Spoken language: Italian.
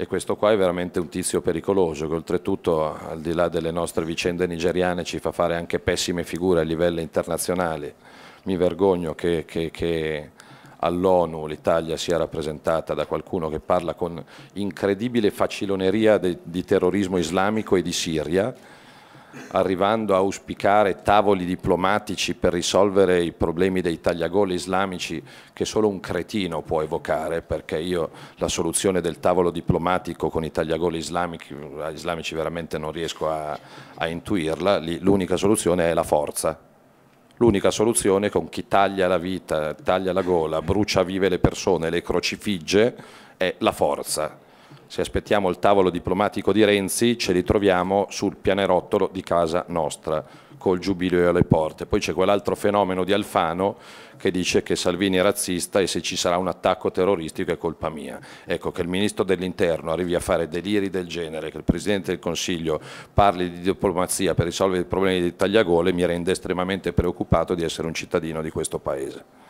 e questo qua è veramente un tizio pericoloso che oltretutto al di là delle nostre vicende nigeriane ci fa fare anche pessime figure a livello internazionale. Mi vergogno che, che, che all'ONU l'Italia sia rappresentata da qualcuno che parla con incredibile faciloneria de, di terrorismo islamico e di Siria arrivando a auspicare tavoli diplomatici per risolvere i problemi dei tagliagoli islamici che solo un cretino può evocare, perché io la soluzione del tavolo diplomatico con i tagliagoli islamici, islamici veramente non riesco a, a intuirla, l'unica soluzione è la forza. L'unica soluzione con chi taglia la vita, taglia la gola, brucia vive le persone, le crocifigge, è la forza se aspettiamo il tavolo diplomatico di Renzi ce li troviamo sul pianerottolo di casa nostra col giubileo alle porte. Poi c'è quell'altro fenomeno di Alfano che dice che Salvini è razzista e se ci sarà un attacco terroristico è colpa mia. Ecco, che il Ministro dell'Interno arrivi a fare deliri del genere, che il Presidente del Consiglio parli di diplomazia per risolvere i problemi di tagliagole mi rende estremamente preoccupato di essere un cittadino di questo Paese.